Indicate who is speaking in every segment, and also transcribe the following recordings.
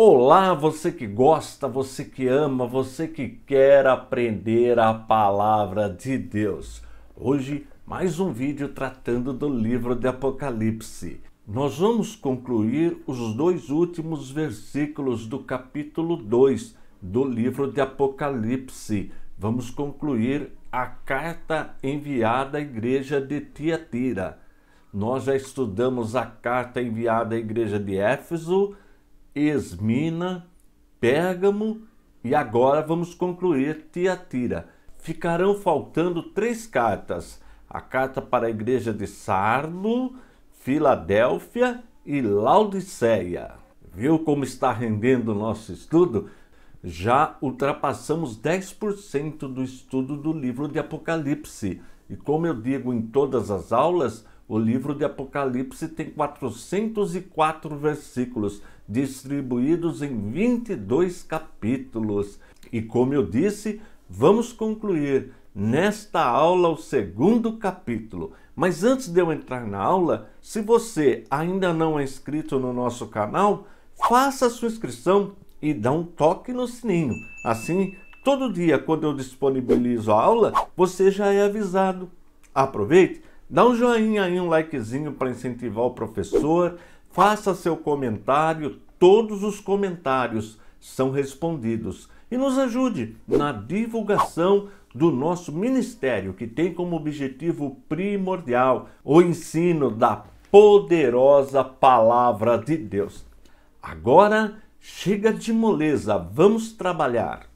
Speaker 1: Olá, você que gosta, você que ama, você que quer aprender a palavra de Deus. Hoje, mais um vídeo tratando do livro de Apocalipse. Nós vamos concluir os dois últimos versículos do capítulo 2 do livro de Apocalipse. Vamos concluir a carta enviada à igreja de Tiatira. Nós já estudamos a carta enviada à igreja de Éfeso Esmina, Pérgamo e agora vamos concluir Tiatira. Ficarão faltando três cartas: a carta para a igreja de Sardo, Filadélfia e Laodiceia. Viu como está rendendo o nosso estudo? Já ultrapassamos 10% do estudo do livro de Apocalipse. E como eu digo em todas as aulas, o livro de Apocalipse tem 404 versículos, distribuídos em 22 capítulos. E como eu disse, vamos concluir nesta aula o segundo capítulo. Mas antes de eu entrar na aula, se você ainda não é inscrito no nosso canal, faça sua inscrição e dá um toque no sininho. Assim, todo dia quando eu disponibilizo a aula, você já é avisado. Aproveite Dá um joinha aí, um likezinho para incentivar o professor. Faça seu comentário, todos os comentários são respondidos. E nos ajude na divulgação do nosso ministério, que tem como objetivo primordial o ensino da poderosa palavra de Deus. Agora chega de moleza, vamos trabalhar.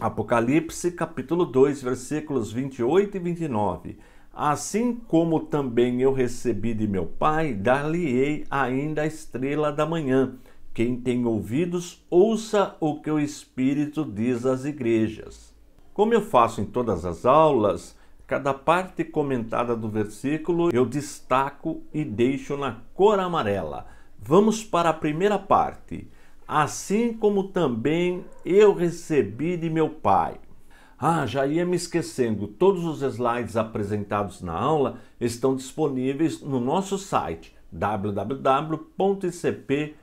Speaker 1: Apocalipse capítulo 2, versículos 28 e 29. Assim como também eu recebi de meu Pai, dar-lhe-ei ainda a estrela da manhã. Quem tem ouvidos, ouça o que o Espírito diz às igrejas. Como eu faço em todas as aulas, cada parte comentada do versículo eu destaco e deixo na cor amarela. Vamos para a primeira parte. Assim como também eu recebi de meu Pai. Ah, já ia me esquecendo, todos os slides apresentados na aula estão disponíveis no nosso site www.icp.com.br.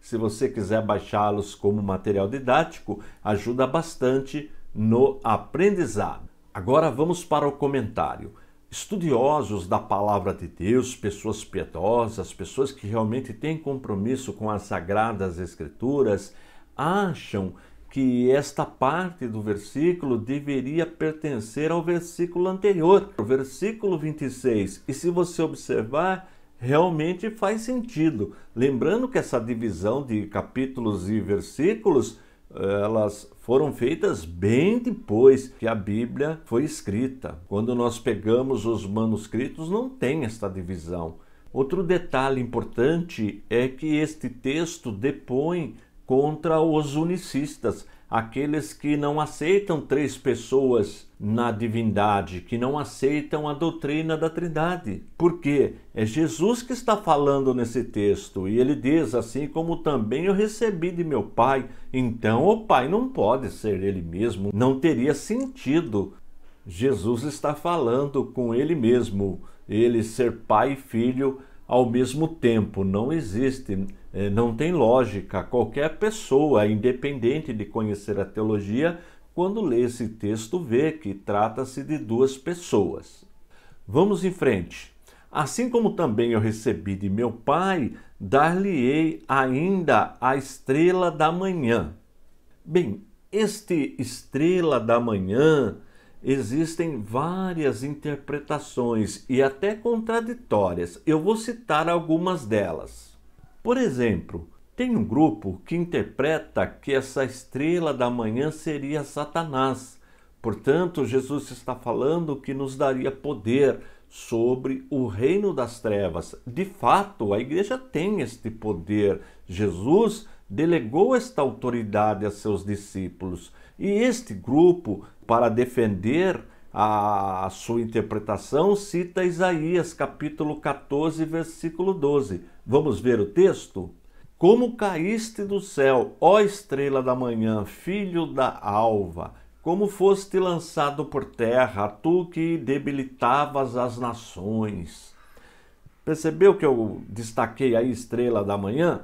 Speaker 1: Se você quiser baixá-los como material didático, ajuda bastante no aprendizado. Agora vamos para o comentário. Estudiosos da palavra de Deus, pessoas piedosas, pessoas que realmente têm compromisso com as sagradas escrituras, acham que que esta parte do versículo deveria pertencer ao versículo anterior, o versículo 26. E se você observar, realmente faz sentido. Lembrando que essa divisão de capítulos e versículos elas foram feitas bem depois que a Bíblia foi escrita. Quando nós pegamos os manuscritos, não tem esta divisão. Outro detalhe importante é que este texto depõe contra os unicistas, aqueles que não aceitam três pessoas na divindade, que não aceitam a doutrina da Trindade. Porque é Jesus que está falando nesse texto e ele diz: Assim como também eu recebi de meu Pai, então o Pai não pode ser ele mesmo, não teria sentido. Jesus está falando com ele mesmo, ele ser pai e filho ao mesmo tempo, não existe eh, não tem lógica. Qualquer pessoa, é independente de conhecer a teologia, quando lê esse texto vê que trata-se de duas pessoas. Vamos em frente. Assim como também eu recebi de meu Pai, dar-lhe-ei ainda a estrela da manhã. Bem, este estrela da manhã existem várias interpretações e até contraditórias. Eu vou citar algumas delas. Por exemplo, tem um grupo que interpreta que essa estrela da manhã seria Satanás. Portanto, Jesus está falando que nos daria poder sobre o reino das trevas. De fato, a igreja tem este poder. Jesus delegou esta autoridade a seus discípulos. E este grupo, para defender a sua interpretação, cita Isaías capítulo 14, versículo 12 Vamos ver o texto? Como caíste do céu, ó estrela da manhã, filho da alva, como foste lançado por terra, tu que debilitavas as nações. Percebeu que eu destaquei a estrela da manhã?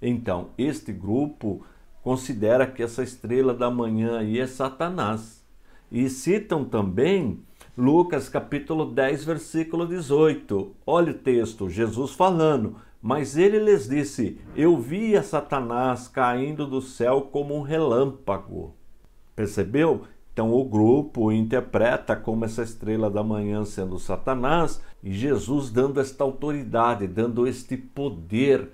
Speaker 1: Então, este grupo considera que essa estrela da manhã aí é Satanás. E citam também Lucas capítulo 10, versículo 18. Olha o texto, Jesus falando: mas ele lhes disse: Eu via Satanás caindo do céu como um relâmpago. Percebeu? Então o grupo interpreta como essa estrela da manhã sendo Satanás e Jesus dando esta autoridade, dando este poder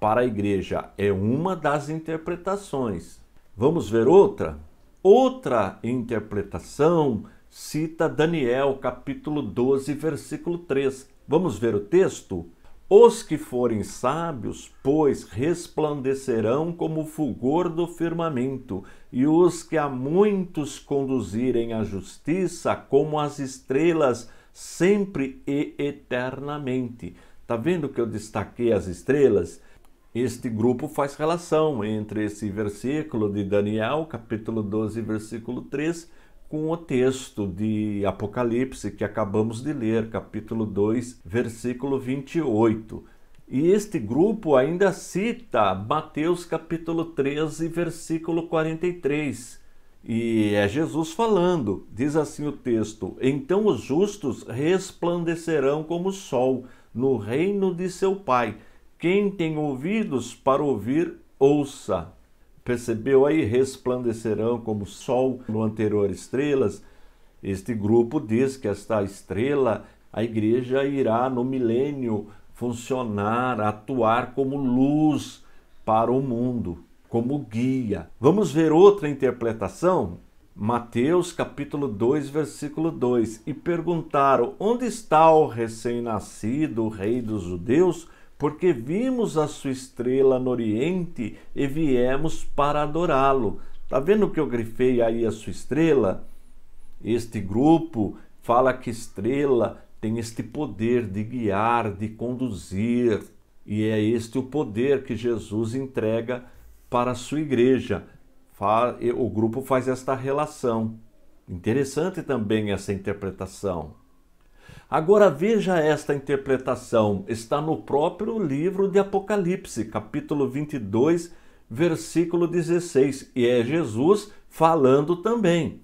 Speaker 1: para a igreja. É uma das interpretações. Vamos ver outra? Outra interpretação cita Daniel capítulo 12, versículo 3. Vamos ver o texto? Os que forem sábios, pois, resplandecerão como o fulgor do firmamento, e os que a muitos conduzirem à justiça, como as estrelas, sempre e eternamente. Tá vendo que eu destaquei as estrelas? Este grupo faz relação entre esse versículo de Daniel, capítulo 12, versículo 3, com o texto de Apocalipse que acabamos de ler, capítulo 2, versículo 28. E este grupo ainda cita Mateus capítulo 13, versículo 43. E é Jesus falando, diz assim o texto: Então os justos resplandecerão como o sol no reino de seu Pai. Quem tem ouvidos para ouvir, ouça. Percebeu aí? Resplandecerão como sol no anterior estrelas. Este grupo diz que esta estrela, a igreja irá no milênio funcionar, atuar como luz para o mundo, como guia. Vamos ver outra interpretação? Mateus capítulo 2, versículo 2. E perguntaram: Onde está o recém-nascido, rei dos judeus? porque vimos a sua estrela no Oriente e viemos para adorá-lo. Tá vendo que eu grifei aí a sua estrela? Este grupo fala que estrela tem este poder de guiar, de conduzir, e é este o poder que Jesus entrega para a sua igreja. O grupo faz esta relação. Interessante também essa interpretação. Agora veja esta interpretação, está no próprio livro de Apocalipse, capítulo 22, versículo 16, e é Jesus falando também.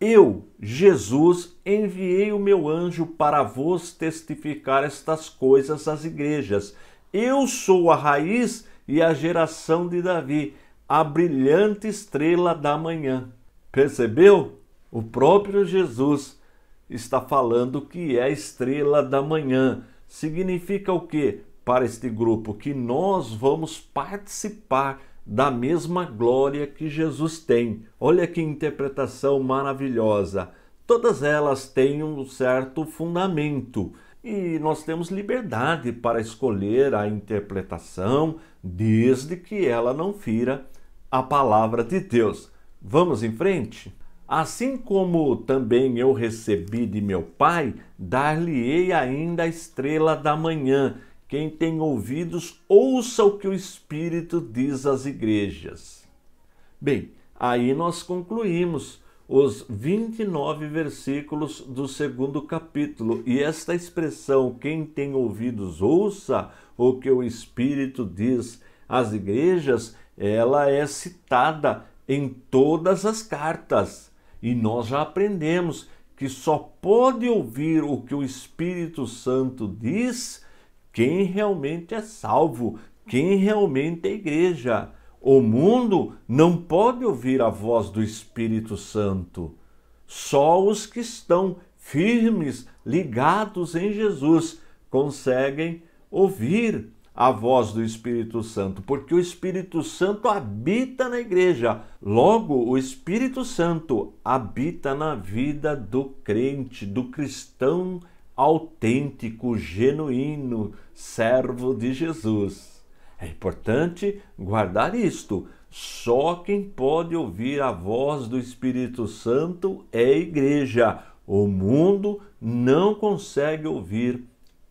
Speaker 1: Eu, Jesus, enviei o meu anjo para vos testificar estas coisas às igrejas. Eu sou a raiz e a geração de Davi, a brilhante estrela da manhã. Percebeu? O próprio Jesus está falando que é a estrela da manhã. Significa o quê para este grupo? Que nós vamos participar da mesma glória que Jesus tem. Olha que interpretação maravilhosa. Todas elas têm um certo fundamento e nós temos liberdade para escolher a interpretação, desde que ela não fira a palavra de Deus. Vamos em frente? Assim como também eu recebi de meu Pai, dar-lhe-ei ainda a estrela da manhã. Quem tem ouvidos, ouça o que o Espírito diz às igrejas. Bem, aí nós concluímos os 29 versículos do segundo capítulo. E esta expressão, quem tem ouvidos, ouça o que o Espírito diz às igrejas, ela é citada em todas as cartas e nós já aprendemos que só pode ouvir o que o Espírito Santo diz quem realmente é salvo, quem realmente é igreja. O mundo não pode ouvir a voz do Espírito Santo. Só os que estão firmes, ligados em Jesus, conseguem ouvir a voz do Espírito Santo, porque o Espírito Santo habita na igreja. Logo, o Espírito Santo habita na vida do crente, do cristão autêntico, genuíno, servo de Jesus. É importante guardar isto. Só quem pode ouvir a voz do Espírito Santo é a igreja. O mundo não consegue ouvir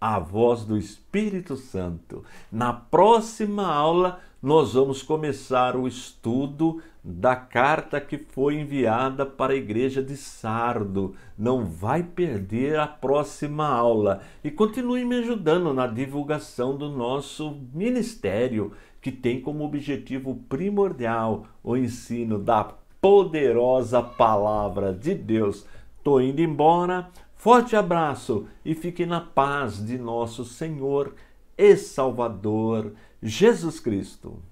Speaker 1: a voz do Espírito Santo. Na próxima aula, nós vamos começar o estudo da carta que foi enviada para a igreja de Sardo. Não vai perder a próxima aula. E continue me ajudando na divulgação do nosso ministério, que tem como objetivo primordial o ensino da poderosa palavra de Deus. Tô indo embora. Forte abraço e fique na paz de nosso Senhor e Salvador Jesus Cristo.